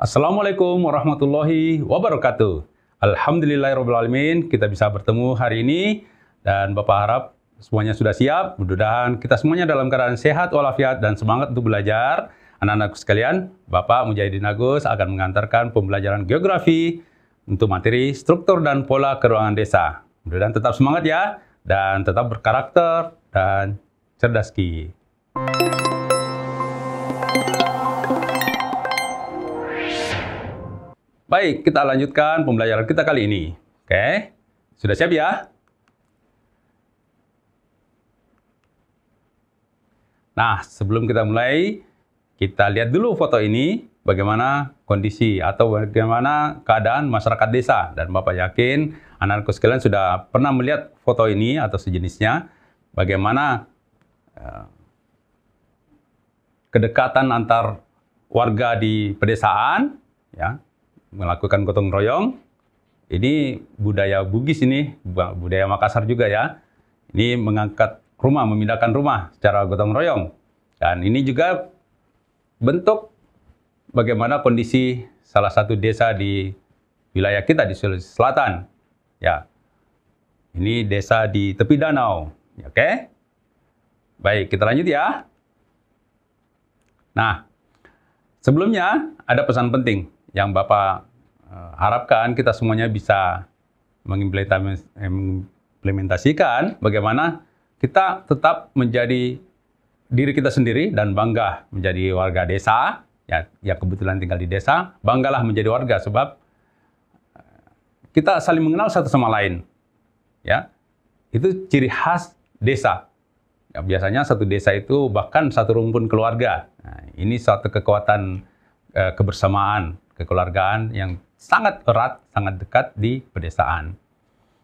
Assalamualaikum warahmatullahi wabarakatuh. Alhamdulillahirrahmanirrahim, kita bisa bertemu hari ini dan Bapak harap semuanya sudah siap. Mudah-mudahan kita semuanya dalam keadaan sehat walafiat dan semangat untuk belajar. Anak-anakku sekalian, Bapak Mujahidin Agus akan mengantarkan pembelajaran geografi untuk materi struktur dan pola keruangan desa. Mudah-mudahan tetap semangat ya, dan tetap berkarakter dan cerdas ki. Thank you. Baik, kita lanjutkan pembelajaran kita kali ini. Oke, sudah siap ya? Nah, sebelum kita mulai, kita lihat dulu foto ini bagaimana kondisi atau bagaimana keadaan masyarakat desa. Dan Bapak yakin anak-anakku sekalian sudah pernah melihat foto ini atau sejenisnya, bagaimana eh, kedekatan antar warga di pedesaan, ya, melakukan gotong royong. Ini budaya Bugis ini, budaya Makassar juga ya. Ini mengangkat rumah, memindahkan rumah secara gotong royong. Dan ini juga bentuk bagaimana kondisi salah satu desa di wilayah kita di Sulawesi Selatan. Ya, ini desa di tepi danau. Ya, oke, baik kita lanjut ya. Nah, sebelumnya ada pesan penting yang Bapak eh, harapkan kita semuanya bisa eh, mengimplementasikan bagaimana kita tetap menjadi diri kita sendiri dan bangga menjadi warga desa ya ya kebetulan tinggal di desa banggalah menjadi warga sebab eh, kita saling mengenal satu sama lain ya itu ciri khas desa ya, biasanya satu desa itu bahkan satu rumpun keluarga nah, ini suatu kekuatan eh, kebersamaan kekeluargaan yang sangat erat, sangat dekat di pedesaan.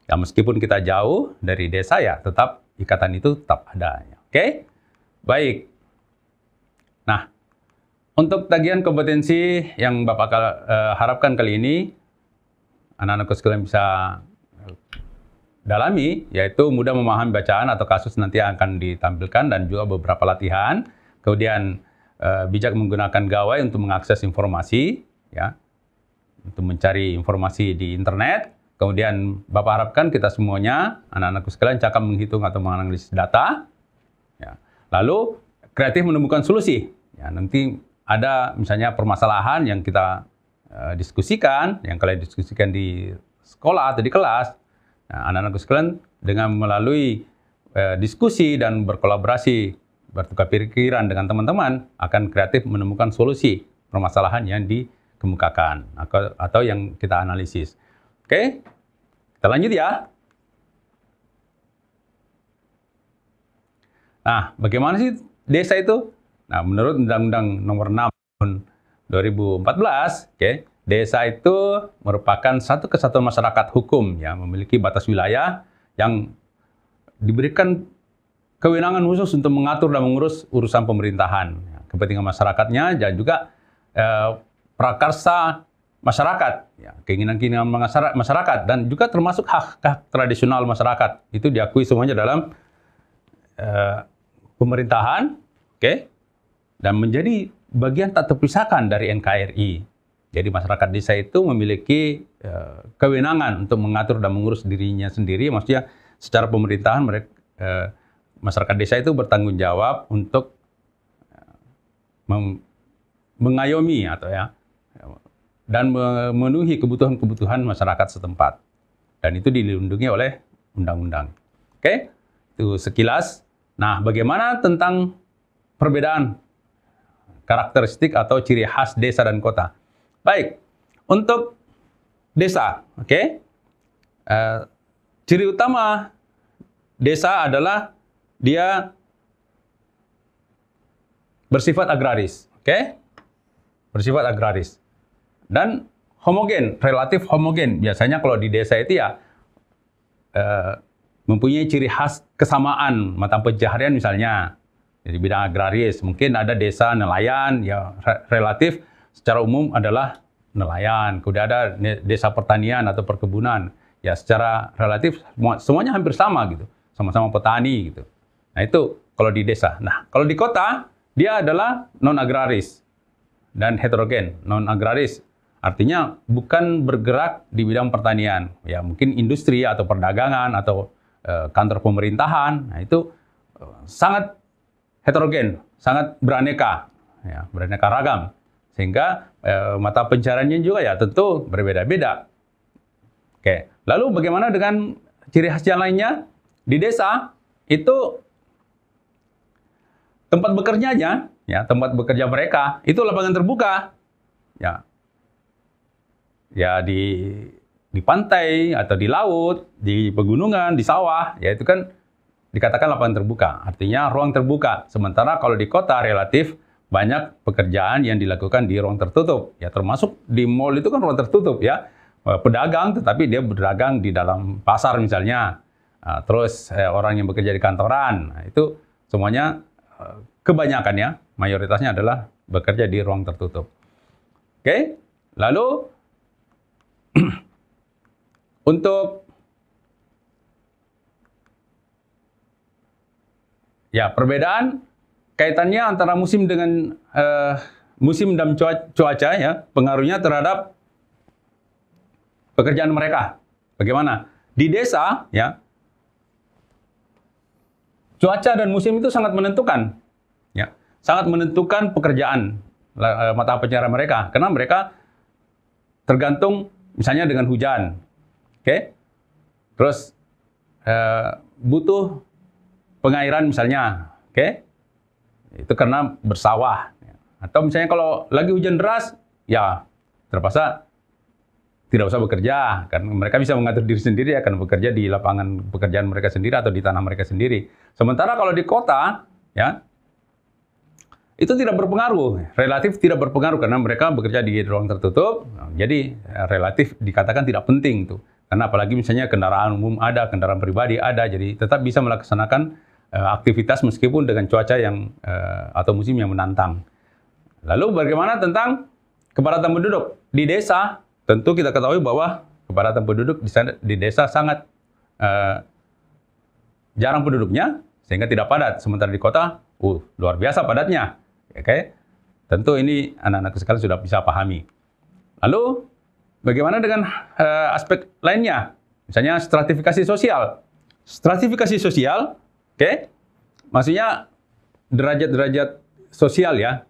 Ya meskipun kita jauh dari desa ya, tetap ikatan itu tetap ada. Ya. Oke, baik. Nah, untuk tagihan kompetensi yang Bapak uh, harapkan kali ini, anak-anak sekalian bisa dalami, yaitu mudah memahami bacaan atau kasus nanti yang akan ditampilkan dan juga beberapa latihan. Kemudian uh, bijak menggunakan gawai untuk mengakses informasi, ya untuk mencari informasi di internet. Kemudian Bapak harapkan kita semuanya, anak-anakku sekalian cakap menghitung atau menganalisis data. Ya. Lalu kreatif menemukan solusi. Ya, nanti ada misalnya permasalahan yang kita uh, diskusikan, yang kalian diskusikan di sekolah atau di kelas. Nah, anak-anakku sekalian dengan melalui uh, diskusi dan berkolaborasi, bertukar pikiran dengan teman-teman akan kreatif menemukan solusi permasalahan yang di kemukakan atau, atau yang kita analisis. Oke, kita lanjut ya. Nah, bagaimana sih desa itu? Nah, menurut Undang-Undang Nomor 6 tahun 2014, oke, okay, desa itu merupakan satu kesatuan masyarakat hukum yang memiliki batas wilayah yang diberikan kewenangan khusus untuk mengatur dan mengurus urusan pemerintahan, ya, kepentingan masyarakatnya dan juga eh, prakarsa masyarakat, ya, keinginan-keinginan masyarakat dan juga termasuk hak hak tradisional masyarakat itu diakui semuanya dalam uh, pemerintahan, oke, okay? dan menjadi bagian tak terpisahkan dari NKRI. Jadi masyarakat desa itu memiliki e, kewenangan untuk mengatur dan mengurus dirinya sendiri, maksudnya secara pemerintahan mereka e, eh, masyarakat desa itu bertanggung jawab untuk mengayomi atau ya dan memenuhi kebutuhan-kebutuhan masyarakat setempat. Dan itu dilindungi oleh undang-undang. Oke, itu sekilas. Nah, bagaimana tentang perbedaan karakteristik atau ciri khas desa dan kota? Baik, untuk desa, oke, okay? uh, eh, ciri utama desa adalah dia bersifat agraris, oke, okay? bersifat agraris dan homogen, relatif homogen. Biasanya kalau di desa itu ya uh, mempunyai ciri khas kesamaan mata pencaharian misalnya di bidang agraris. Mungkin ada desa nelayan ya re relatif secara umum adalah nelayan. Kemudian ada desa pertanian atau perkebunan ya secara relatif semuanya hampir sama gitu. Sama-sama petani gitu. Nah, itu kalau di desa. Nah, kalau di kota dia adalah non agraris dan heterogen, non agraris Artinya bukan bergerak di bidang pertanian, ya mungkin industri atau perdagangan atau e, kantor pemerintahan. Nah, itu eh, sangat heterogen, sangat beraneka, ya, beraneka ragam. Sehingga e, mata pencariannya juga ya tentu berbeda-beda. Oke, lalu bagaimana dengan ciri khas yang lainnya? Di desa itu tempat bekerjanya, ya tempat bekerja mereka itu lapangan terbuka. Ya, ya di di pantai atau di laut, di pegunungan, di sawah, ya itu kan dikatakan lapangan terbuka, artinya ruang terbuka. Sementara kalau di kota relatif banyak pekerjaan yang dilakukan di ruang tertutup, ya termasuk di mall itu kan ruang tertutup ya. Eh, pedagang tetapi dia berdagang di dalam pasar misalnya. Ah, terus eh, orang yang bekerja di kantoran, nah, itu semuanya eh, kebanyakan ya, mayoritasnya adalah bekerja di ruang tertutup. Oke, lalu Untuk ya perbedaan kaitannya antara musim dengan uh, musim dan cuaca, ya pengaruhnya terhadap pekerjaan mereka. Bagaimana? Di desa ya cuaca dan musim itu sangat menentukan ya, sangat menentukan pekerjaan eh, mata pencarian mereka karena mereka tergantung Misalnya dengan hujan. Oke. Okay? Terus uh, butuh pengairan misalnya. Oke. Okay? Itu karena bersawah. Atau misalnya kalau lagi hujan deras, ya terpaksa tidak usah bekerja karena mereka bisa mengatur diri sendiri akan bekerja di lapangan pekerjaan mereka sendiri atau di tanah mereka sendiri. Sementara kalau di kota ya itu tidak berpengaruh, relatif tidak berpengaruh karena mereka bekerja di ruang tertutup, jadi eh, relatif dikatakan tidak penting tuh. Karena apalagi misalnya kendaraan umum ada, kendaraan pribadi ada, jadi tetap bisa melaksanakan uh, aktivitas meskipun dengan cuaca yang uh, atau musim yang menantang. Lalu bagaimana tentang kepadatan penduduk di desa? Tentu kita ketahui bahwa kepadatan penduduk di, sana, di desa sangat uh, jarang penduduknya sehingga tidak padat. Sementara di kota, uh, luar biasa padatnya. Oke? Okay? Tentu ini anak-anak sekalian sudah bisa pahami. Lalu bagaimana dengan uh, aspek lainnya? Misalnya stratifikasi sosial. Stratifikasi sosial, oke? Okay? Maksudnya derajat-derajat sosial ya,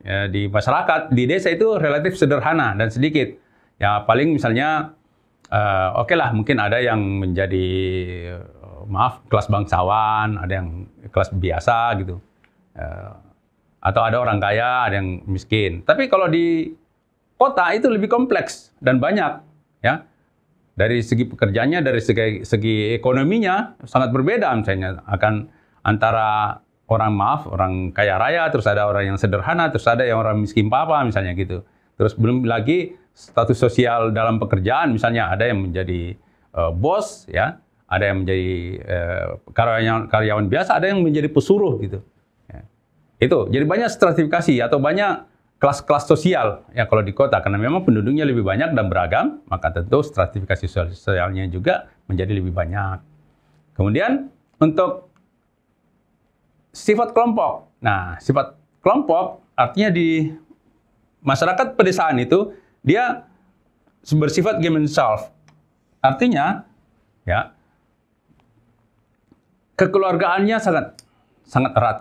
ya di masyarakat di desa itu relatif sederhana dan sedikit. Ya paling misalnya uh, oke okay lah mungkin ada yang menjadi uh, maaf kelas bangsawan, ada yang kelas biasa gitu. Uh, atau ada orang kaya, ada yang miskin. Tapi kalau di kota itu lebih kompleks dan banyak, ya. Dari segi pekerjaannya, dari segi, segi ekonominya sangat berbeda misalnya akan antara orang maaf, orang kaya raya, terus ada orang yang sederhana, terus ada yang orang miskin papa misalnya gitu. Terus belum lagi status sosial dalam pekerjaan misalnya ada yang menjadi uh, bos ya, ada yang menjadi uh, karyawan karyawan biasa, ada yang menjadi pesuruh gitu. Itu. Jadi banyak stratifikasi atau banyak kelas-kelas sosial ya kalau di kota karena memang penduduknya lebih banyak dan beragam, maka tentu stratifikasi sosialnya juga menjadi lebih banyak. Kemudian untuk sifat kelompok. Nah, sifat kelompok artinya di masyarakat pedesaan itu dia bersifat game and solve. Artinya ya kekeluargaannya sangat sangat erat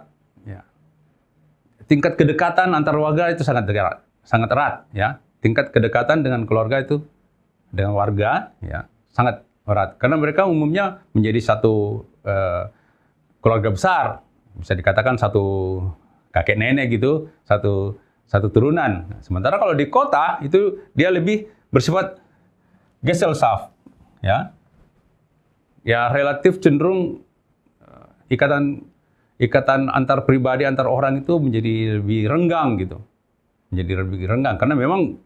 tingkat kedekatan antar warga itu sangat erat, sangat erat ya. Tingkat kedekatan dengan keluarga itu dengan warga ya sangat erat karena mereka umumnya menjadi satu eh, keluarga besar bisa dikatakan satu kakek nenek gitu satu satu turunan. sementara kalau di kota itu dia lebih bersifat geselsaf ya. Ya relatif cenderung eh, ikatan ikatan antar pribadi, antar orang itu menjadi lebih renggang gitu. Menjadi lebih renggang. Karena memang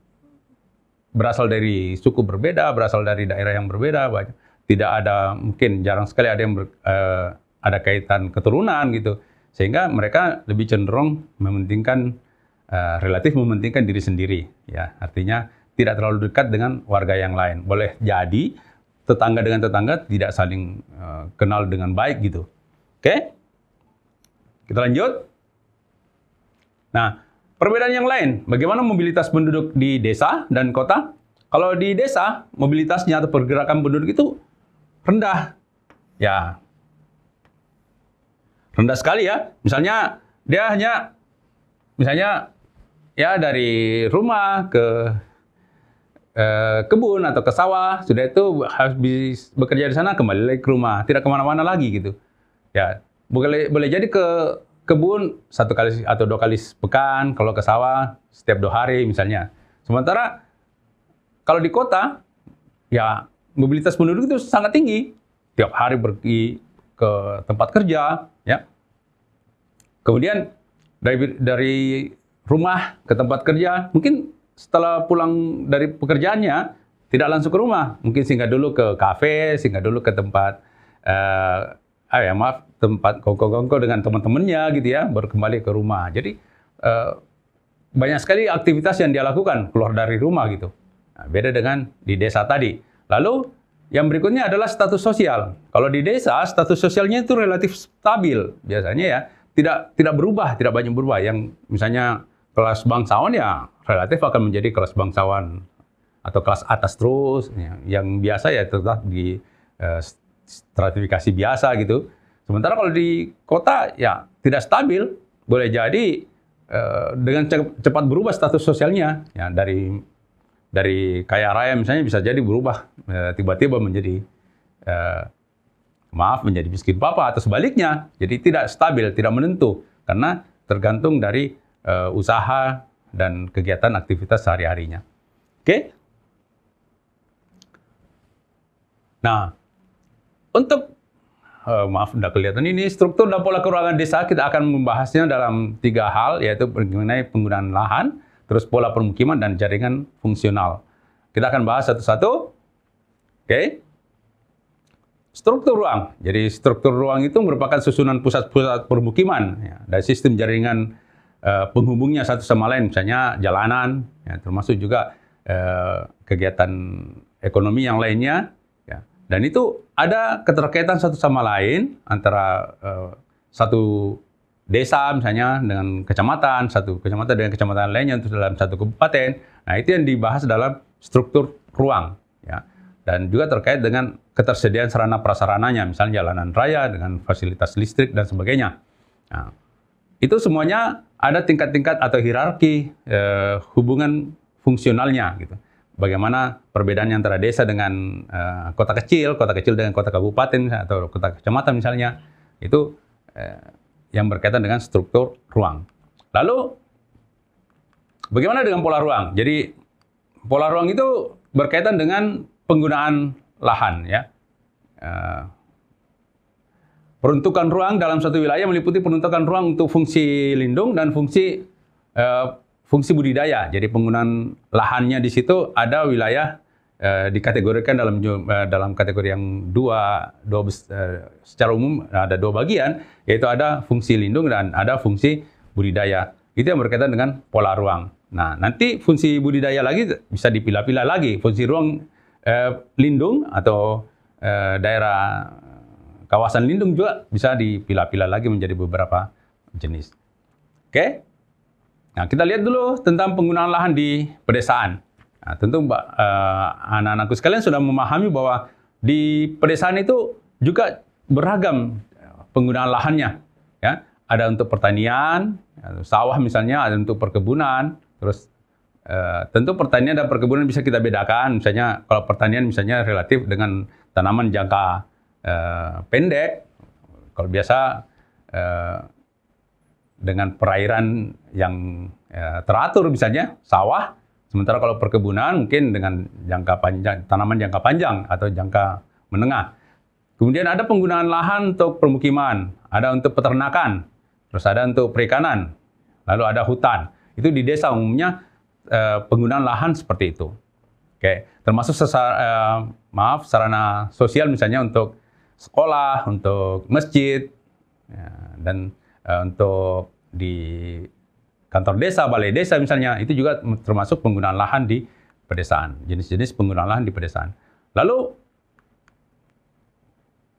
berasal dari suku berbeda, berasal dari daerah yang berbeda, banyak. tidak ada mungkin jarang sekali ada yang ber, eh, ada kaitan keturunan gitu. Sehingga mereka lebih cenderung mementingkan eh, relatif mementingkan diri sendiri ya. Artinya tidak terlalu dekat dengan warga yang lain. Boleh jadi tetangga dengan tetangga tidak saling uh, kenal dengan baik gitu. Oke? Okay? Kita lanjut. Nah, perbedaan yang lain, bagaimana mobilitas penduduk di desa dan kota? Kalau di desa, mobilitasnya atau pergerakan penduduk itu rendah. Ya. Rendah sekali ya. Misalnya dia hanya misalnya ya dari rumah ke eh, kebun atau ke sawah, sudah itu harus bekerja di sana kembali lagi ke rumah, tidak kemana mana lagi gitu. Ya, boleh boleh jadi ke kebun satu kali atau dua kali sepekan, kalau ke sawah setiap dua hari misalnya. Sementara kalau di kota ya mobilitas penduduk itu sangat tinggi. Tiap hari pergi ke tempat kerja, ya. Kemudian dari dari rumah ke tempat kerja, mungkin setelah pulang dari pekerjaannya tidak langsung ke rumah, mungkin singgah dulu ke kafe, singgah dulu ke tempat eh, ah ya maaf tempat kongko-kongko dengan teman-temannya gitu ya, berkembali ke rumah. Jadi uh, banyak sekali aktivitas yang dia lakukan keluar dari rumah gitu. Nah, beda dengan di desa tadi. Lalu yang berikutnya adalah status sosial. Kalau di desa status sosialnya itu relatif stabil biasanya ya, tidak tidak berubah, tidak banyak berubah. Yang misalnya kelas bangsawan ya relatif akan menjadi kelas bangsawan atau kelas atas terus. Yang biasa ya tetap di eh, stratifikasi biasa gitu. Sementara kalau di kota ya tidak stabil, boleh jadi eh, dengan cepat berubah status sosialnya ya dari dari kaya raya misalnya bisa jadi berubah eh, tiba-tiba menjadi eh, maaf menjadi miskin papa atau sebaliknya. Jadi tidak stabil, tidak menentu karena tergantung dari usaha dan kegiatan aktivitas sehari-harinya. Oke? Okay? Nah, untuk Eh, maaf tidak kelihatan ini struktur dan pola keuangan desa kita akan membahasnya dalam tiga hal yaitu mengenai penggunaan lahan, terus pola permukiman dan jaringan fungsional. Kita akan bahas satu-satu. Oke. Okay. Struktur ruang. Jadi struktur ruang itu merupakan susunan pusat-pusat permukiman ya, dari sistem jaringan eh, penghubungnya satu sama lain, misalnya jalanan, ya, termasuk juga eh, kegiatan ekonomi yang lainnya. Dan itu ada keterkaitan satu sama lain antara uh, satu desa misalnya dengan kecamatan, satu kecamatan dengan kecamatan lainnya untuk dalam satu kabupaten. Nah, itu yang dibahas dalam struktur ruang ya. Dan juga terkait dengan ketersediaan sarana prasarananya, misalnya jalanan raya dengan fasilitas listrik dan sebagainya. Nah, itu semuanya ada tingkat-tingkat atau hierarki eh, hubungan fungsionalnya gitu bagaimana perbedaannya antara desa dengan uh, kota kecil, kota kecil dengan kota kabupaten atau kota kecamatan misalnya, itu uh, yang berkaitan dengan struktur ruang. Lalu bagaimana dengan pola ruang? Jadi pola ruang itu berkaitan dengan penggunaan lahan ya. Uh, peruntukan ruang dalam satu wilayah meliputi peruntukan ruang untuk fungsi lindung dan fungsi uh, fungsi budidaya. Jadi penggunaan lahannya di situ ada wilayah e, dikategorikan dalam e, dalam kategori yang dua dua e, secara umum ada dua bagian yaitu ada fungsi lindung dan ada fungsi budidaya. Itu yang berkaitan dengan pola ruang. Nah, nanti fungsi budidaya lagi bisa dipilah-pilah lagi fungsi ruang e, lindung atau e, daerah kawasan lindung juga bisa dipilah-pilah lagi menjadi beberapa jenis. Oke? Okay? Nah, kita lihat dulu tentang penggunaan lahan di pedesaan. Nah, tentu Mbak, eh, anak-anakku sekalian sudah memahami bahwa di pedesaan itu juga beragam eh, penggunaan lahannya. Ya, ada untuk pertanian, ya, sawah misalnya, ada untuk perkebunan. Terus eh, tentu pertanian dan perkebunan bisa kita bedakan. Misalnya kalau pertanian misalnya relatif dengan tanaman jangka eh, pendek, kalau biasa eh, dengan perairan yang ya, teratur misalnya sawah sementara kalau perkebunan mungkin dengan jangka panjang tanaman jangka panjang atau jangka menengah kemudian ada penggunaan lahan untuk permukiman ada untuk peternakan terus ada untuk perikanan lalu ada hutan itu di desa umumnya eh, penggunaan lahan seperti itu oke termasuk sesar, eh, maaf sarana sosial misalnya untuk sekolah untuk masjid ya, dan Eh, untuk di kantor desa, balai desa misalnya, itu juga termasuk penggunaan lahan di pedesaan, jenis-jenis penggunaan lahan di pedesaan. Lalu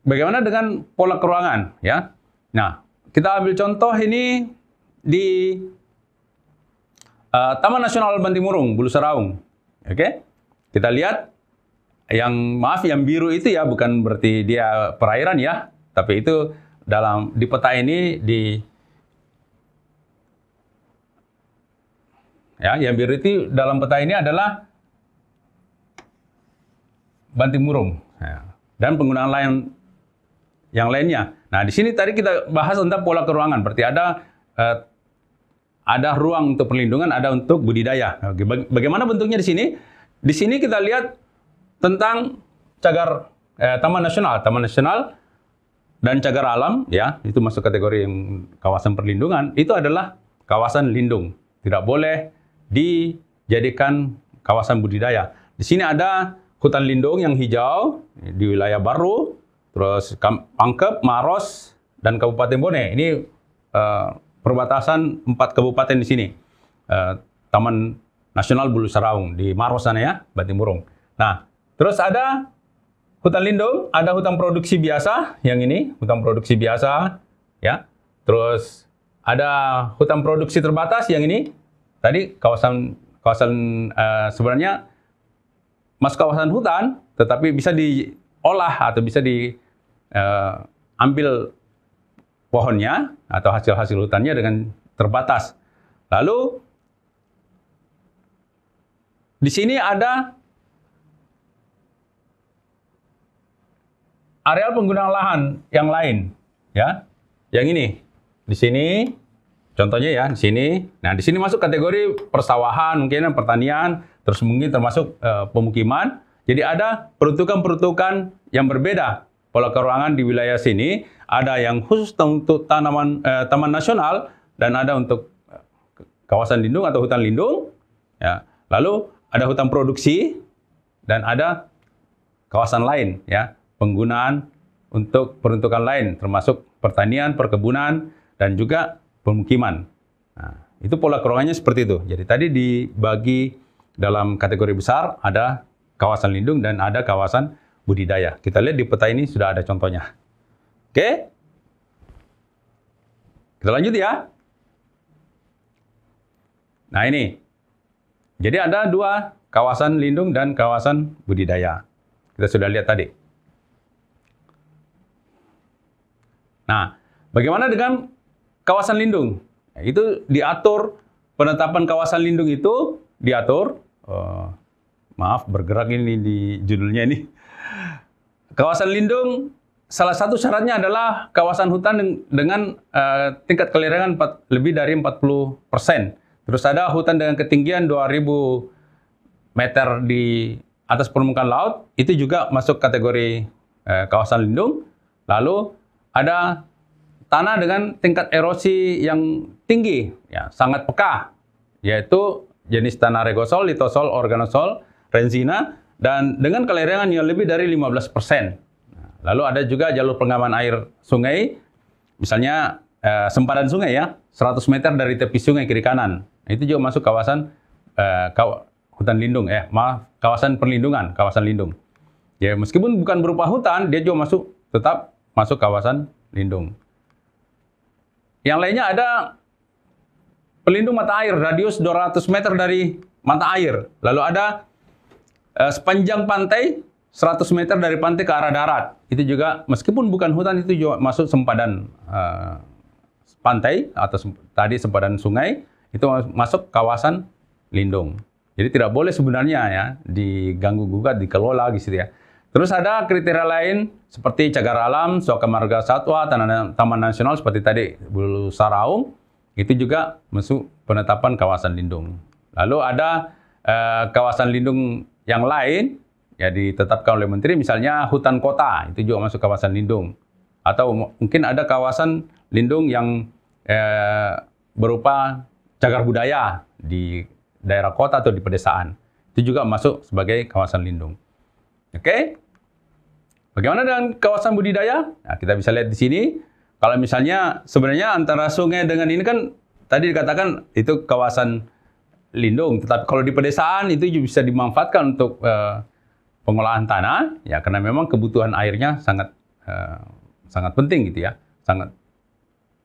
bagaimana dengan pola keruangan ya? Nah, kita ambil contoh ini di uh, Taman Nasional Bantimurung, Bulu Seraung. Oke? Okay? Kita lihat yang maaf yang biru itu ya bukan berarti dia perairan ya, tapi itu dalam di peta ini di ya yang biru itu dalam peta ini adalah banting murung ya. dan penggunaan lain yang lainnya. Nah di sini tadi kita bahas tentang pola keruangan. Berarti ada eh, ada ruang untuk perlindungan, ada untuk budidaya. Oke, bagaimana bentuknya di sini? Di sini kita lihat tentang cagar eh, taman nasional. Taman nasional dan cagar alam ya itu masuk kategori yang kawasan perlindungan itu adalah kawasan lindung tidak boleh dijadikan kawasan budidaya di sini ada hutan lindung yang hijau di wilayah Baru terus Pangkep Maros dan Kabupaten Bone ini uh, perbatasan empat kabupaten di sini uh, Taman Nasional Bulu Saraung di Maros sana ya batimurung nah terus ada Hutan lindung ada hutan produksi biasa, yang ini hutan produksi biasa, ya. Terus ada hutan produksi terbatas, yang ini tadi kawasan kawasan uh, sebenarnya masuk kawasan hutan, tetapi bisa diolah atau bisa diambil eh, uh, pohonnya atau hasil-hasil hutannya dengan terbatas. Lalu di sini ada areal penggunaan lahan yang lain, ya. Yang ini di sini contohnya ya di sini. Nah, di sini masuk kategori persawahan, mungkin pertanian, terus mungkin termasuk e, pemukiman. Jadi ada peruntukan-peruntukan yang berbeda pola keruangan di wilayah sini, ada yang khusus untuk tanaman e, taman nasional dan ada untuk eh, kawasan lindung atau hutan lindung. Ya. Lalu ada hutan produksi dan ada kawasan lain ya penggunaan untuk peruntukan lain, termasuk pertanian, perkebunan, dan juga pemukiman. Nah, itu pola kerongannya seperti itu. Jadi tadi dibagi dalam kategori besar, ada kawasan lindung dan ada kawasan budidaya. Kita lihat di peta ini sudah ada contohnya. Oke? Kita lanjut ya. Nah ini. Jadi ada dua kawasan lindung dan kawasan budidaya. Kita sudah lihat tadi. Nah, bagaimana dengan kawasan lindung? Itu diatur penetapan kawasan lindung itu diatur uh, maaf bergerak ini di judulnya ini. Kawasan lindung salah satu syaratnya adalah kawasan hutan dengan uh, tingkat kelirangan lebih dari 40%. Terus ada hutan dengan ketinggian 2000 meter di atas permukaan laut, itu juga masuk kategori eh, kawasan lindung. Lalu ada tanah dengan tingkat erosi yang tinggi, ya, sangat peka, yaitu jenis tanah regosol, litosol, organosol, renzina, dan dengan kelerengan yang lebih dari 15 persen. Lalu ada juga jalur pengaman air sungai, misalnya eh, sempadan sungai ya, 100 meter dari tepi sungai kiri kanan. Itu juga masuk kawasan eh, kaw hutan lindung, eh ya, maaf, kawasan perlindungan, kawasan lindung. Ya meskipun bukan berupa hutan, dia juga masuk tetap masuk kawasan lindung. Yang lainnya ada pelindung mata air radius 200 meter dari mata air. Lalu ada eh, sepanjang pantai 100 meter dari pantai ke arah darat. Itu juga meskipun bukan hutan itu juga masuk sempadan eh, pantai atau semp tadi sempadan sungai itu masuk kawasan lindung. Jadi tidak boleh sebenarnya ya diganggu gugat, dikelola gitu ya. Terus ada kriteria lain seperti cagar alam, suaka marga satwa, taman, taman nasional seperti tadi Bulu Saraung, itu juga masuk penetapan kawasan lindung. Lalu ada eh, kawasan lindung yang lain ya ditetapkan oleh menteri misalnya hutan kota itu juga masuk kawasan lindung atau mungkin ada kawasan lindung yang eh, berupa cagar budaya di daerah kota atau di pedesaan itu juga masuk sebagai kawasan lindung. Oke? Bagaimana dengan kawasan budidaya? Nah, kita bisa lihat di sini. Kalau misalnya sebenarnya antara sungai dengan ini kan tadi dikatakan itu kawasan lindung, tetapi kalau di pedesaan itu juga bisa dimanfaatkan untuk uh, pengolahan tanah, ya karena memang kebutuhan airnya sangat uh, sangat penting gitu ya, sangat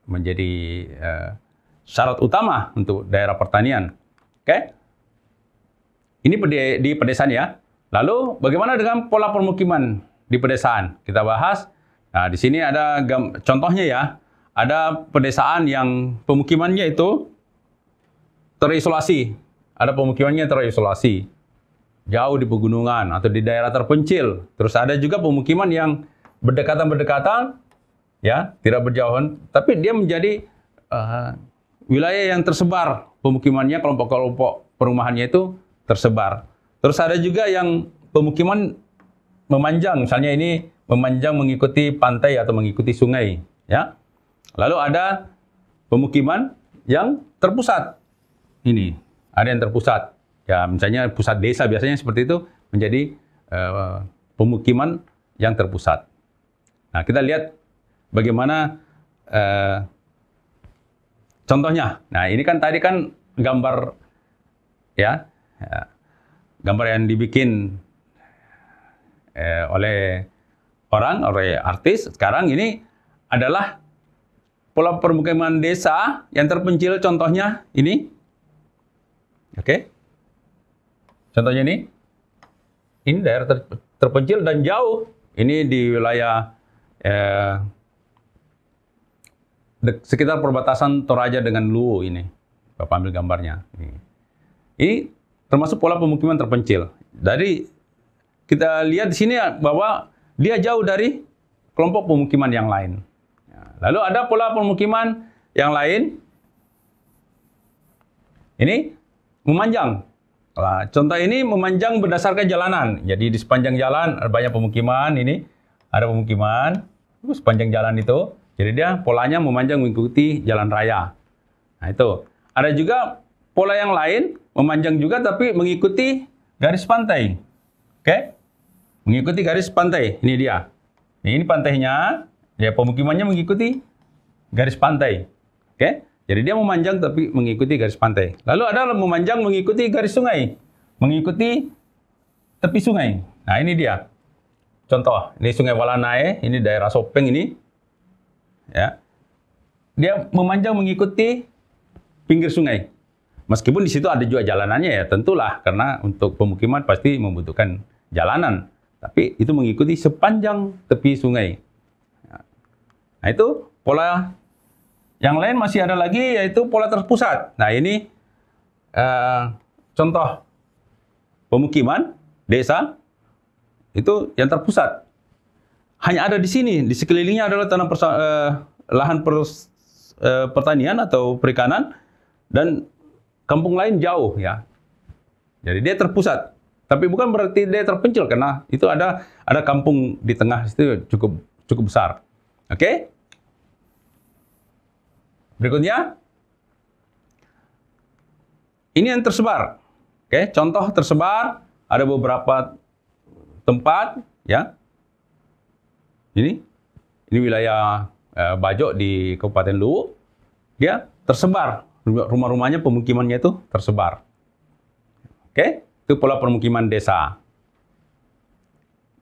menjadi uh, syarat utama untuk daerah pertanian. Oke, ini di pedesaan ya. Lalu bagaimana dengan pola permukiman di pedesaan? Kita bahas. Nah, di sini ada contohnya ya. Ada pedesaan yang pemukimannya itu terisolasi. Ada pemukimannya terisolasi. Jauh di pegunungan atau di daerah terpencil. Terus ada juga pemukiman yang berdekatan-berdekatan ya, tidak berjauhan, tapi dia menjadi uh, wilayah yang tersebar pemukimannya kelompok-kelompok perumahannya itu tersebar. Terus ada juga yang pemukiman memanjang, misalnya ini memanjang mengikuti pantai atau mengikuti sungai, ya. Lalu ada pemukiman yang terpusat. Ini ada yang terpusat. Ya, misalnya pusat desa biasanya seperti itu menjadi uh, pemukiman yang terpusat. Nah, kita lihat bagaimana uh, contohnya. Nah, ini kan tadi kan gambar ya, ya gambar yang dibikin eh, oleh orang, oleh artis sekarang ini adalah pola permukiman desa yang terpencil contohnya ini. Oke. Okay. Contohnya ini. Ini daerah ter, terpencil dan jauh. Ini di wilayah eh, sekitar perbatasan Toraja dengan Luwu ini. Bapak ambil gambarnya. Ini, ini termasuk pola pemukiman terpencil. Dari kita lihat di sini ya bahwa dia jauh dari kelompok pemukiman yang lain. Ya, lalu ada pola pemukiman yang lain. Ini memanjang. Nah, contoh ini memanjang berdasarkan jalanan. Jadi di sepanjang jalan ada banyak pemukiman ini. Ada pemukiman sepanjang jalan itu. Jadi dia polanya memanjang mengikuti jalan raya. Nah itu. Ada juga Pola yang lain, memanjang juga tapi mengikuti garis pantai. Oke? Mengikuti garis pantai. Ini dia. Ini pantainya, ya pemukimannya mengikuti garis pantai. Oke? Jadi dia memanjang tapi mengikuti garis pantai. Lalu ada memanjang mengikuti garis sungai, mengikuti tepi sungai. Nah, ini dia. Contoh, ini Sungai Walanae, ini daerah Sopeng ini. Ya. Dia memanjang mengikuti pinggir sungai. Meskipun di situ ada juga jalanannya ya, tentulah karena untuk pemukiman pasti membutuhkan jalanan. Tapi itu mengikuti sepanjang tepi sungai. Nah itu pola yang lain masih ada lagi yaitu pola terpusat. Nah ini eh, contoh pemukiman desa itu yang terpusat hanya ada di sini. Di sekelilingnya adalah tanah persa, eh, lahan pers, eh, pertanian atau perikanan dan Kampung lain jauh ya. Jadi dia terpusat. Tapi bukan berarti dia terpencil karena itu ada ada kampung di tengah itu cukup cukup besar. Oke? Okay? Berikutnya ini yang tersebar. Oke, okay? contoh tersebar ada beberapa tempat ya. Ini ini wilayah eh, Bajo di Kabupaten Luwu. Dia ya, tersebar rumah-rumahnya pemukimannya itu tersebar. Oke, itu pola permukiman desa.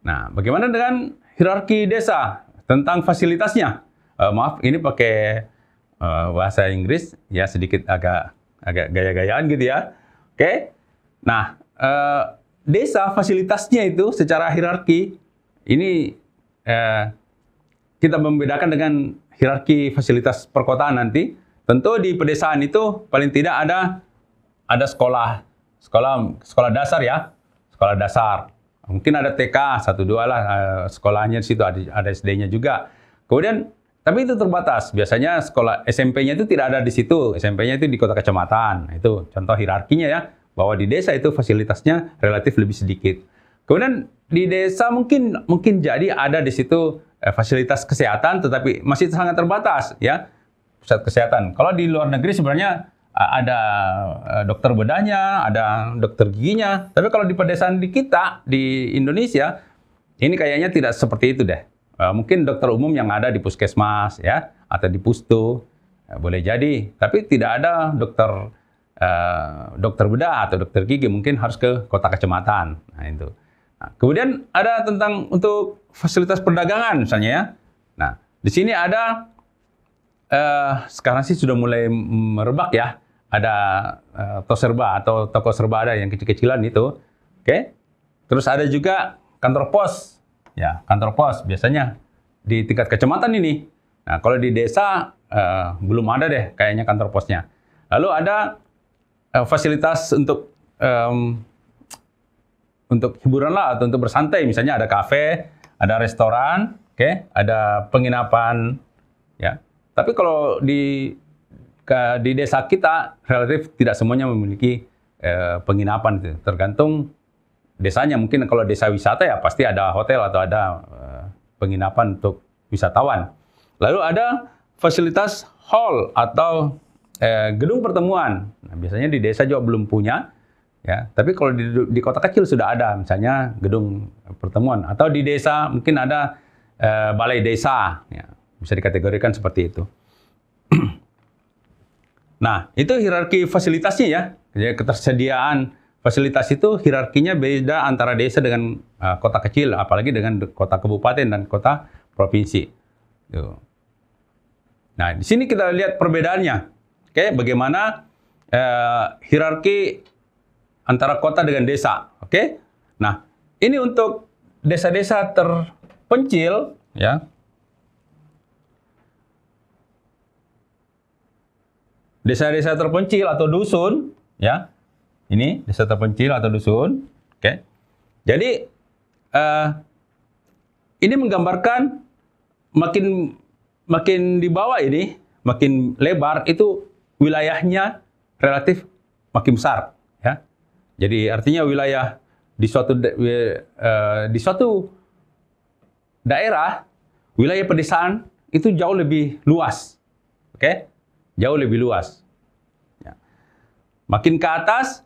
Nah, bagaimana dengan hierarki desa tentang fasilitasnya? Uh, maaf, ini pakai uh, bahasa Inggris ya sedikit agak agak gaya-gayaan gitu ya. Oke. Nah, uh, desa fasilitasnya itu secara hierarki ini uh, kita membedakan dengan hierarki fasilitas perkotaan nanti Tentu di pedesaan itu paling tidak ada ada sekolah, sekolah sekolah dasar ya, sekolah dasar. Mungkin ada TK satu dua lah eh, sekolahnya di situ ada, SD-nya juga. Kemudian tapi itu terbatas. Biasanya sekolah SMP-nya itu tidak ada di situ. SMP-nya itu di kota kecamatan. Itu contoh hierarkinya ya. Bahwa di desa itu fasilitasnya relatif lebih sedikit. Kemudian di desa mungkin mungkin jadi ada di situ eh, fasilitas kesehatan, tetapi masih sangat terbatas ya pusat kesehatan. Kalau di luar negeri sebenarnya ada e, dokter bedahnya, ada dokter giginya. Tapi kalau di pedesaan di kita di Indonesia ini kayaknya tidak seperti itu deh. E, mungkin dokter umum yang ada di puskesmas ya atau di pustu e, boleh jadi, tapi tidak ada dokter eh, dokter bedah atau dokter gigi mungkin harus ke kota kecamatan. Nah itu. Nah, kemudian ada tentang untuk fasilitas perdagangan misalnya ya. Nah, di sini ada uh, sekarang sih sudah mulai merebak ya. Ada uh, toko serba atau toko serba ada yang kecil-kecilan itu. Oke. Okay? Terus ada juga kantor pos. Ya, kantor pos biasanya di tingkat kecamatan ini. Nah, kalau di desa uh, belum ada deh kayaknya kantor posnya. Lalu ada uh, fasilitas untuk um, untuk hiburan lah atau untuk bersantai misalnya ada kafe, ada restoran, oke, okay? ada penginapan ya. Tapi kalau di di desa kita relatif tidak semuanya memiliki eh, penginapan itu. Tergantung desanya. Mungkin kalau desa wisata ya pasti ada hotel atau ada eh, penginapan untuk wisatawan. Lalu ada fasilitas hall atau eh, gedung pertemuan. Nah, biasanya di desa juga belum punya. Ya, tapi kalau di, di kota kecil sudah ada, misalnya gedung pertemuan atau di desa mungkin ada eh, balai desa. Ya bisa dikategorikan seperti itu. nah, itu hierarki fasilitasnya ya. Jadi ketersediaan fasilitas itu hierarkinya beda antara desa dengan uh, kota kecil, apalagi dengan kota kabupaten dan kota provinsi. Tuh. Nah, di sini kita lihat perbedaannya. Oke, bagaimana uh, hierarki antara kota dengan desa. Oke. Nah, ini untuk desa-desa terpencil ya desa-desa terpencil atau dusun, ya. Ini desa terpencil atau dusun, oke. Okay. Jadi uh, ini menggambarkan makin makin di bawah ini, makin lebar itu wilayahnya relatif makin besar, ya. Jadi artinya wilayah di suatu eh, di suatu daerah wilayah pedesaan itu jauh lebih luas, oke? Okay? Jauh lebih luas. Ya. Makin ke atas,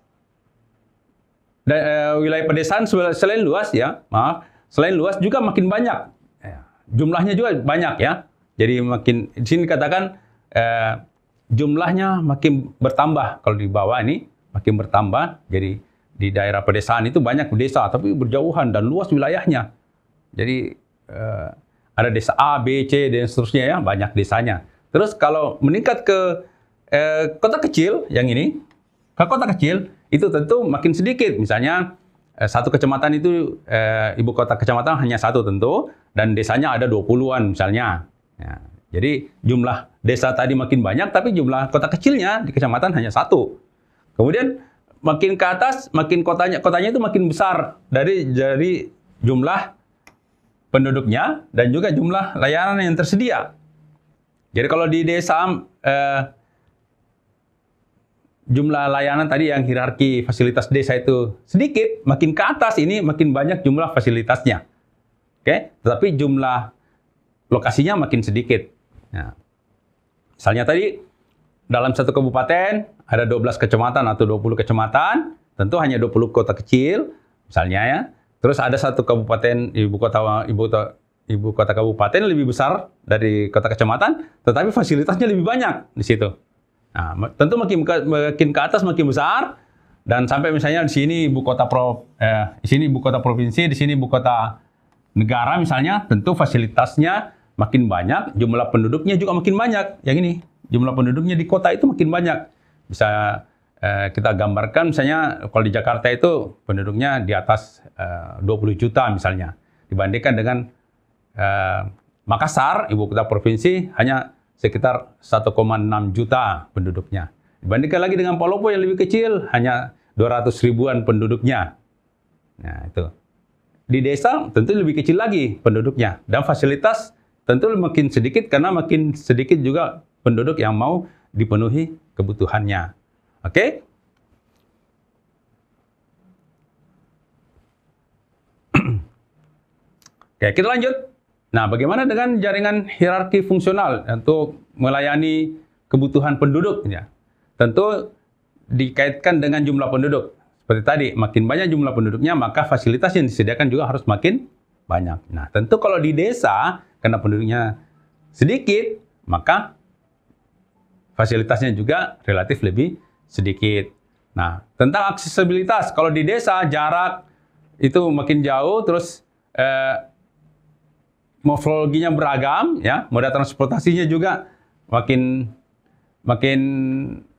dan, e, eh, wilayah pedesaan selain luas ya, maaf, selain luas juga makin banyak. Ya. Jumlahnya juga banyak ya. Jadi makin di sini katakan e, eh, jumlahnya makin bertambah kalau di bawah ini makin bertambah. Jadi di daerah pedesaan itu banyak desa tapi berjauhan dan luas wilayahnya. Jadi e, ada desa A, B, C dan seterusnya ya, banyak desanya. Terus kalau meningkat ke eh, kota kecil yang ini, ke kota kecil itu tentu makin sedikit. Misalnya eh, satu kecamatan itu eh, ibu kota kecamatan hanya satu tentu dan desanya ada 20-an misalnya. Ya, jadi jumlah desa tadi makin banyak tapi jumlah kota kecilnya di kecamatan hanya satu. Kemudian makin ke atas makin kotanya kotanya itu makin besar dari dari jumlah penduduknya dan juga jumlah layanan yang tersedia. Jadi kalau di desa eh, jumlah layanan tadi yang hierarki fasilitas desa itu sedikit, makin ke atas ini makin banyak jumlah fasilitasnya. Oke, tetapi jumlah lokasinya makin sedikit. Nah, misalnya tadi dalam satu kabupaten ada 12 kecamatan atau 20 kecamatan, tentu hanya 20 kota kecil misalnya ya. Terus ada satu kabupaten ibu kota ibu kota ibu kota kabupaten lebih besar dari kota kecamatan, tetapi fasilitasnya lebih banyak di situ. Nah, tentu makin ke, makin ke atas makin besar dan sampai misalnya di sini ibu kota pro, eh, di sini ibu kota provinsi, di sini ibu kota negara misalnya, tentu fasilitasnya makin banyak, jumlah penduduknya juga makin banyak. Yang ini jumlah penduduknya di kota itu makin banyak. Bisa eh, kita gambarkan misalnya kalau di Jakarta itu penduduknya di atas eh, 20 juta misalnya dibandingkan dengan Eh, Makassar, ibu kota provinsi, hanya sekitar 1,6 juta penduduknya. Dibandingkan lagi dengan Palopo yang lebih kecil, hanya 200 ribuan penduduknya. Nah, itu. Di desa tentu lebih kecil lagi penduduknya. Dan fasilitas tentu makin sedikit karena makin sedikit juga penduduk yang mau dipenuhi kebutuhannya. Oke? Okay? Oke, kita lanjut. Nah, bagaimana dengan jaringan hierarki fungsional untuk melayani kebutuhan penduduk? Ya, tentu dikaitkan dengan jumlah penduduk. Seperti tadi, makin banyak jumlah penduduknya, maka fasilitas yang disediakan juga harus makin banyak. Nah, tentu kalau di desa, karena penduduknya sedikit, maka fasilitasnya juga relatif lebih sedikit. Nah, tentang aksesibilitas, kalau di desa jarak itu makin jauh, terus eh, morfologinya beragam, ya, moda transportasinya juga makin makin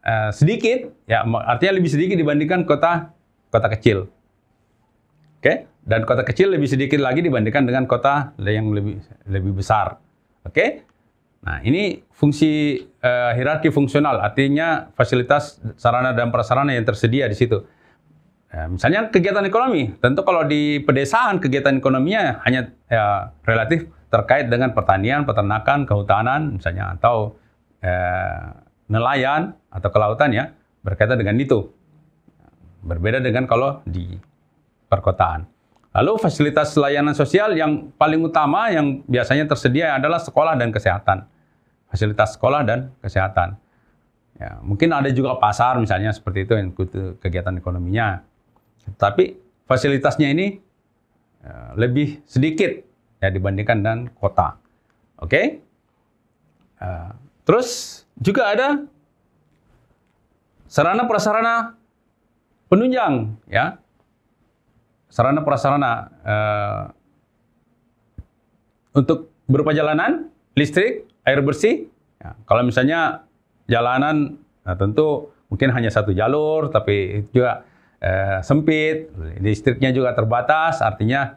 uh, sedikit, ya, artinya lebih sedikit dibandingkan kota kota kecil. Oke, okay? dan kota kecil lebih sedikit lagi dibandingkan dengan kota yang lebih lebih besar. Oke. Okay? Nah, ini fungsi uh, hierarki fungsional, artinya fasilitas sarana dan prasarana yang tersedia di situ. Ya, misalnya kegiatan ekonomi, tentu kalau di pedesaan kegiatan ekonominya hanya ya, relatif terkait dengan pertanian, peternakan, kehutanan misalnya atau eh, nelayan atau kelautan ya berkaitan dengan itu. Berbeda dengan kalau di perkotaan. Lalu fasilitas layanan sosial yang paling utama yang biasanya tersedia adalah sekolah dan kesehatan. Fasilitas sekolah dan kesehatan. Ya, mungkin ada juga pasar misalnya seperti itu yang kegiatan ekonominya tapi fasilitasnya ini ya, lebih sedikit ya dibandingkan dengan kota. Oke? Okay? Ya, terus juga ada sarana prasarana penunjang ya. Sarana prasarana uh, untuk berupa jalanan, listrik, air bersih. Ya, kalau misalnya jalanan nah tentu mungkin hanya satu jalur tapi juga eh, sempit, listriknya juga terbatas, artinya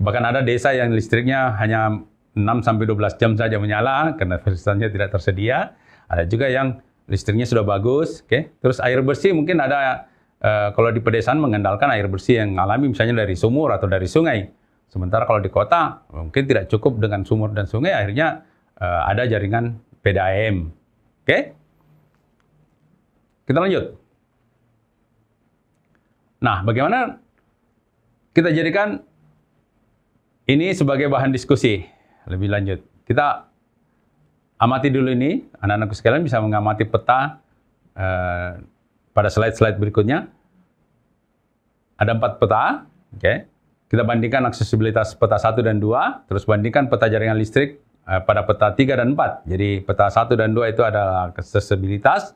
bahkan ada desa yang listriknya hanya 6 12 jam saja menyala karena fasilitasnya tidak tersedia. Ada juga yang listriknya sudah bagus, oke. Okay? Terus air bersih mungkin ada eh, kalau di pedesaan mengandalkan air bersih yang alami misalnya dari sumur atau dari sungai. Sementara kalau di kota mungkin tidak cukup dengan sumur dan sungai, akhirnya eh, ada jaringan PDAM. Oke. Okay? Kita lanjut. Nah, bagaimana kita jadikan ini sebagai bahan diskusi lebih lanjut. Kita amati dulu ini, anak-anakku sekalian bisa mengamati peta eh, pada slide-slide berikutnya. Ada empat peta, oke. Okay. Kita bandingkan aksesibilitas peta 1 dan 2, terus bandingkan peta jaringan listrik eh, pada peta 3 dan 4. Jadi peta 1 dan 2 itu adalah aksesibilitas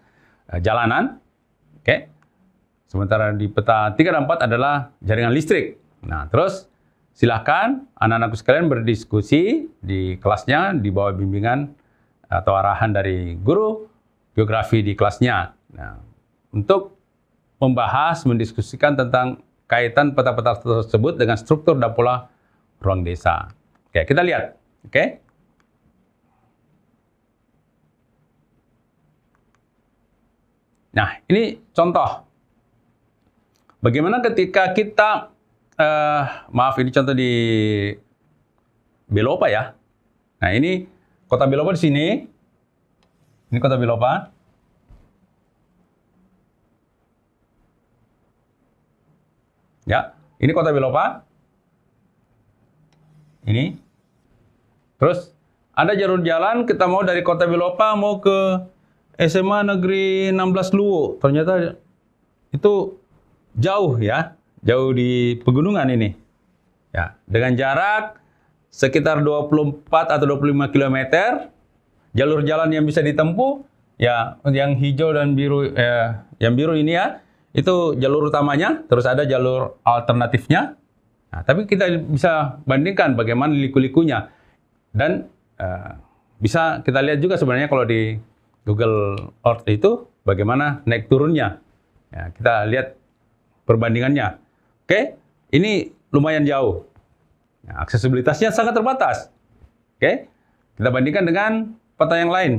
eh, jalanan, oke. Okay. Sementara di peta 3 dan 4 adalah jaringan listrik. Nah, terus silahkan anak-anakku sekalian berdiskusi di kelasnya di bawah bimbingan atau arahan dari guru geografi di kelasnya. Nah, untuk membahas, mendiskusikan tentang kaitan peta-peta tersebut dengan struktur dan pola ruang desa. Oke, kita lihat. Oke. Nah, ini contoh Bagaimana ketika kita, uh, maaf ini contoh di Belopa ya. Nah ini kota Belopa di sini. Ini kota Belopa. Ya, ini kota Belopa. Ini. Terus ada jalur jalan kita mau dari kota Belopa mau ke SMA Negeri 16 Luwu. Ternyata itu jauh ya, jauh di pegunungan ini. Ya, dengan jarak sekitar 24 atau 25 km, jalur jalan yang bisa ditempuh ya yang hijau dan biru eh, yang biru ini ya, itu jalur utamanya, terus ada jalur alternatifnya. Nah, tapi kita bisa bandingkan bagaimana liku-likunya dan eh, bisa kita lihat juga sebenarnya kalau di Google Earth itu bagaimana naik turunnya. Ya, kita lihat perbandingannya. Oke, ini lumayan jauh. Nah, aksesibilitasnya sangat terbatas. Oke, kita bandingkan dengan peta yang lain.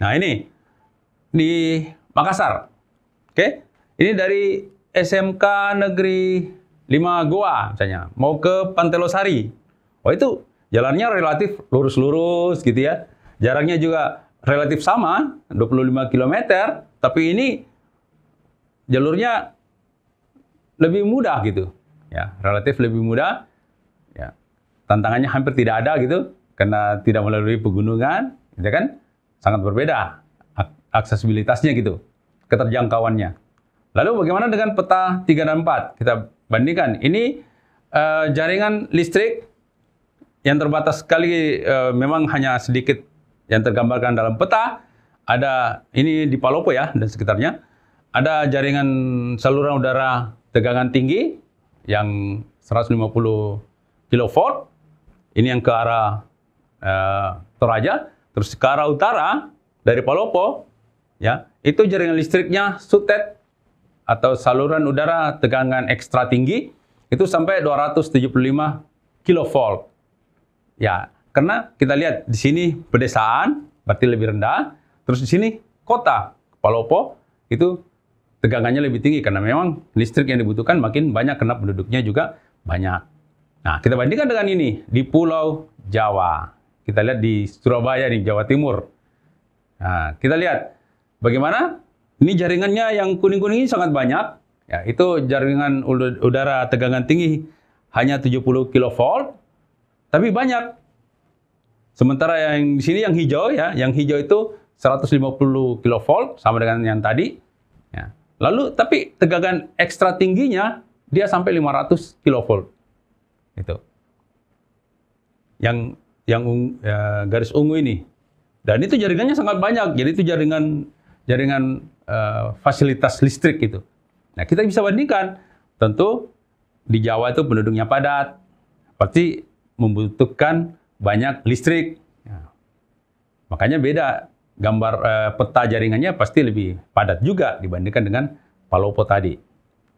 Nah ini di Makassar. Oke, ini dari SMK Negeri 5 Goa misalnya, mau ke Pantelosari. Oh itu jalannya relatif lurus-lurus gitu ya. Jaraknya juga relatif sama, 25 km, tapi ini jalurnya lebih mudah gitu. Ya, relatif lebih mudah. Ya. Tantangannya hampir tidak ada gitu karena tidak melalui pegunungan, ya kan? Sangat berbeda aksesibilitasnya gitu, keterjangkauannya. Lalu bagaimana dengan peta 3 dan 4? Kita bandingkan. Ini uh, jaringan listrik yang terbatas sekali uh, memang hanya sedikit yang tergambarkan dalam peta ada ini di Palopo ya dan sekitarnya ada jaringan saluran udara tegangan tinggi yang 150 kV ini yang ke arah eh, Toraja terus ke arah utara dari Palopo ya itu jaringan listriknya sutet atau saluran udara tegangan ekstra tinggi itu sampai 275 kilovolt ya karena kita lihat di sini pedesaan, berarti lebih rendah. Terus di sini kota, Palopo, itu tegangannya lebih tinggi karena memang listrik yang dibutuhkan makin banyak karena penduduknya juga banyak. Nah, kita bandingkan dengan ini di Pulau Jawa. Kita lihat di Surabaya di Jawa Timur. Nah, kita lihat bagaimana ini jaringannya yang kuning-kuning ini sangat banyak. Ya, itu jaringan udara tegangan tinggi hanya 70 kilovolt tapi banyak Sementara yang di sini yang hijau ya, yang hijau itu 150 kV sama dengan yang tadi. Ya. Lalu tapi tegangan ekstra tingginya dia sampai 500 kV. Itu. Yang yang ya, garis ungu ini. Dan itu jaringannya sangat banyak. Jadi itu jaringan jaringan uh, fasilitas listrik itu. Nah, kita bisa bandingkan. Tentu di Jawa itu penduduknya padat. Pasti membutuhkan banyak listrik. Ya. Makanya beda gambar eh, peta jaringannya pasti lebih padat juga dibandingkan dengan Palopo tadi.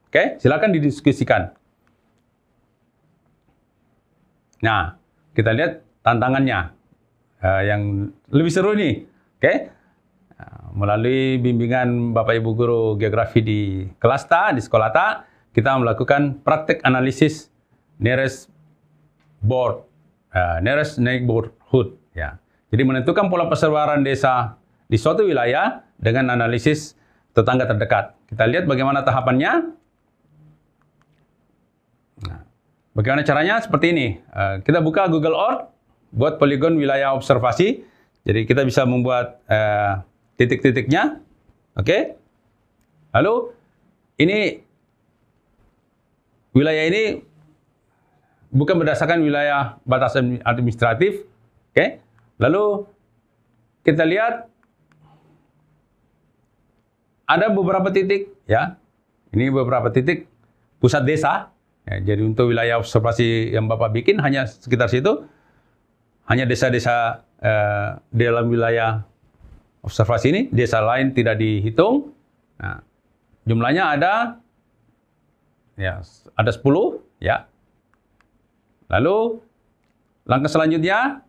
Oke, silakan didiskusikan. Nah, kita lihat tantangannya eh, yang lebih seru nih. Oke, nah, melalui bimbingan Bapak Ibu Guru Geografi di kelas ta, di sekolah ta, kita melakukan praktek analisis nearest board uh, nearest neighborhood ya. Jadi menentukan pola persebaran desa di suatu wilayah dengan analisis tetangga terdekat. Kita lihat bagaimana tahapannya. Nah, bagaimana caranya? Seperti ini. Uh, kita buka Google Earth, buat poligon wilayah observasi. Jadi kita bisa membuat uh, titik-titiknya. Oke. Okay? Lalu ini wilayah ini bukan berdasarkan wilayah batasan administratif. Oke. Okay? Lalu kita lihat ada beberapa titik ya. Ini beberapa titik pusat desa. Ya, jadi untuk wilayah observasi yang Bapak bikin hanya sekitar situ. Hanya desa-desa eh, dalam wilayah observasi ini, desa lain tidak dihitung. Nah, jumlahnya ada ya ada 10 ya. Lalu langkah selanjutnya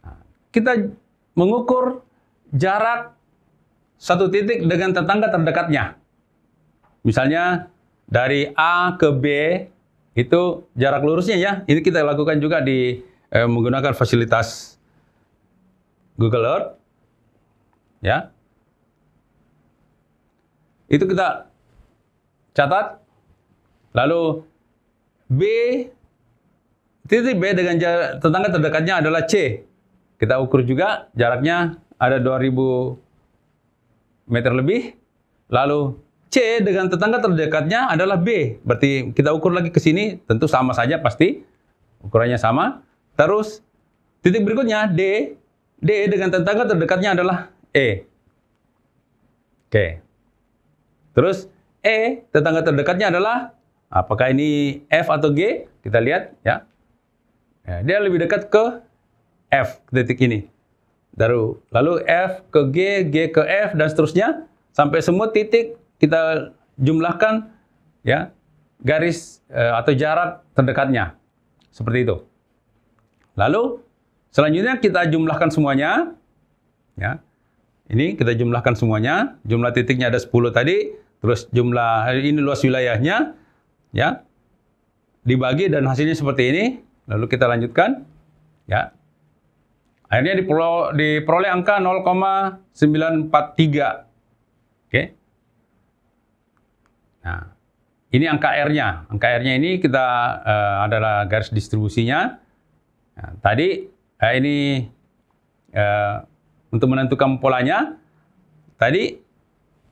nah, kita mengukur jarak satu titik dengan tetangga terdekatnya. Misalnya dari A ke B itu jarak lurusnya ya. Ini kita lakukan juga di eh, menggunakan fasilitas Google Earth ya. Itu kita catat Lalu B titik B dengan jarak, tetangga terdekatnya adalah C. Kita ukur juga jaraknya ada 2000 meter lebih. Lalu C dengan tetangga terdekatnya adalah B. Berarti kita ukur lagi ke sini tentu sama saja pasti ukurannya sama. Terus titik berikutnya D D dengan tetangga terdekatnya adalah E. Oke. Terus E tetangga terdekatnya adalah Apakah ini F atau G? Kita lihat ya. ya dia lebih dekat ke F titik ini. Lalu, lalu F ke G, G ke F dan seterusnya sampai semua titik kita jumlahkan ya garis e, atau jarak terdekatnya. Seperti itu. Lalu selanjutnya kita jumlahkan semuanya ya. Ini kita jumlahkan semuanya. Jumlah titiknya ada 10 tadi, terus jumlah ini luas wilayahnya ya dibagi dan hasilnya seperti ini lalu kita lanjutkan ya akhirnya diperoleh, diperoleh angka 0,943 oke nah ini angka R-nya angka R-nya ini kita uh, adalah garis distribusinya nah, tadi uh, ini uh, untuk menentukan polanya tadi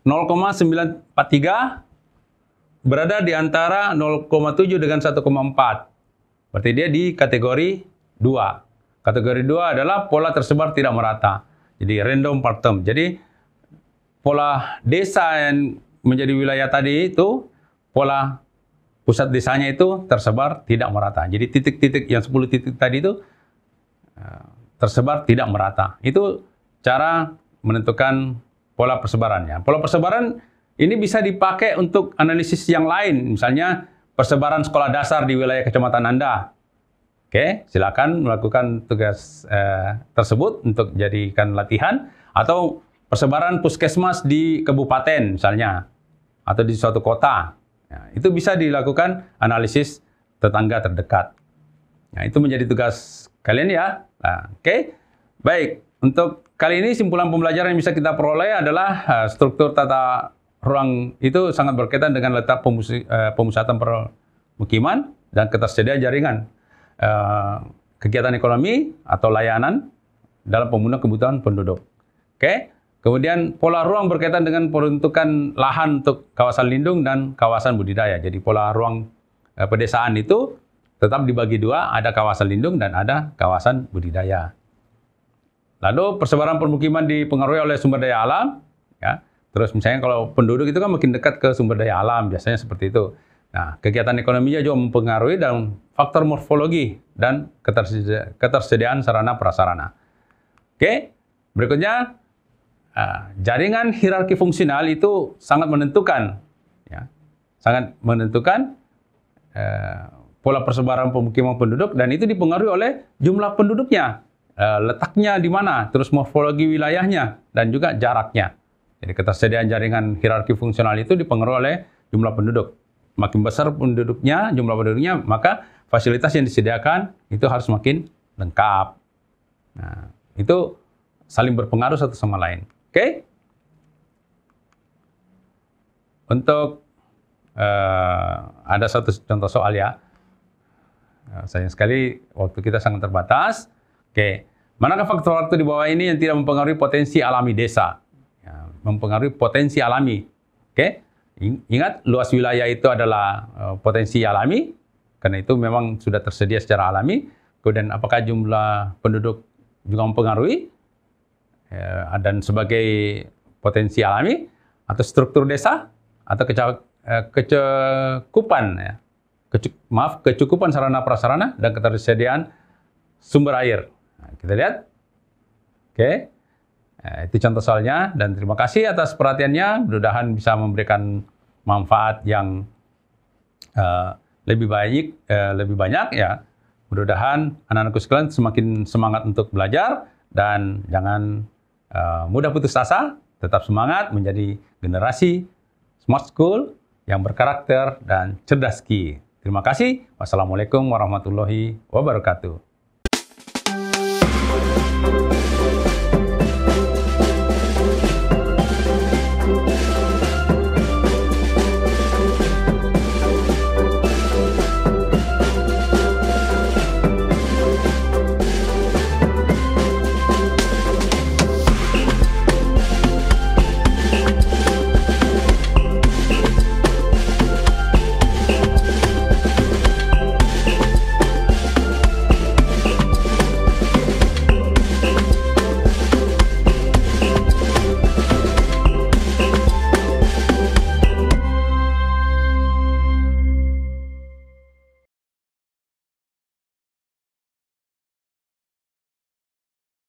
0,943 berada di antara 0,7 dengan 1,4. Berarti dia di kategori 2. Kategori 2 adalah pola tersebar tidak merata. Jadi random partem. Jadi pola desa yang menjadi wilayah tadi itu pola pusat desanya itu tersebar tidak merata. Jadi titik-titik yang 10 titik tadi itu eh, tersebar tidak merata. Itu cara menentukan pola persebarannya. Pola persebaran ini bisa dipakai untuk analisis yang lain, misalnya persebaran sekolah dasar di wilayah kecamatan Anda. Oke, silakan melakukan tugas eh, tersebut untuk jadikan latihan atau persebaran puskesmas di kabupaten misalnya atau di suatu kota. Ya, itu bisa dilakukan analisis tetangga terdekat. Nah, itu menjadi tugas kalian ya. Nah, Oke, okay? baik. Untuk kali ini simpulan pembelajaran yang bisa kita peroleh adalah eh, struktur tata ruang itu sangat berkaitan dengan letak pemusi, uh, pemusatan permukiman dan ketersediaan jaringan uh, kegiatan ekonomi atau layanan dalam pemenuhan kebutuhan penduduk. Oke. Okay? Kemudian pola ruang berkaitan dengan peruntukan lahan untuk kawasan lindung dan kawasan budidaya. Jadi pola ruang uh, pedesaan itu tetap dibagi dua, ada kawasan lindung dan ada kawasan budidaya. Lalu persebaran permukiman dipengaruhi oleh sumber daya alam, ya. Terus misalnya kalau penduduk itu kan makin dekat ke sumber daya alam, biasanya seperti itu. Nah, kegiatan ekonominya juga mempengaruhi dan faktor morfologi dan ketersediaan sarana prasarana. Oke, berikutnya ah, jaringan hierarki fungsional itu sangat menentukan, ya, sangat menentukan eh, pola persebaran pemukiman penduduk dan itu dipengaruhi oleh jumlah penduduknya, eh, letaknya di mana, terus morfologi wilayahnya dan juga jaraknya. Jadi ketersediaan jaringan hierarki fungsional itu dipengaruhi oleh jumlah penduduk. Makin besar penduduknya, jumlah penduduknya, maka fasilitas yang disediakan itu harus makin lengkap. Nah, itu saling berpengaruh satu sama lain. Oke? Okay? Untuk uh, ada satu contoh soal ya. Eh, sayang sekali waktu kita sangat terbatas. Oke, okay. manakah faktor waktu di bawah ini yang tidak mempengaruhi potensi alami desa? mempengaruhi potensi alami. Oke? Ingat luas wilayah itu adalah eh, potensi alami karena itu memang sudah tersedia secara alami. Kemudian apakah jumlah penduduk juga mempengaruhi eh, dan sebagai potensi alami atau struktur desa atau kecukupan eh, ya. Kecuk, maaf, kecukupan sarana prasarana dan ketersediaan sumber air. Nah, kita lihat. Oke. Okay. Nah, itu contoh soalnya dan terima kasih atas perhatiannya. Mudah-mudahan bisa memberikan manfaat yang uh, lebih baik, uh, lebih banyak ya. Mudah-mudahan anak-anakku sekalian semakin semangat untuk belajar dan jangan uh, mudah putus asa, tetap semangat menjadi generasi smart school yang berkarakter dan cerdas ki. Terima kasih. Wassalamualaikum warahmatullahi wabarakatuh.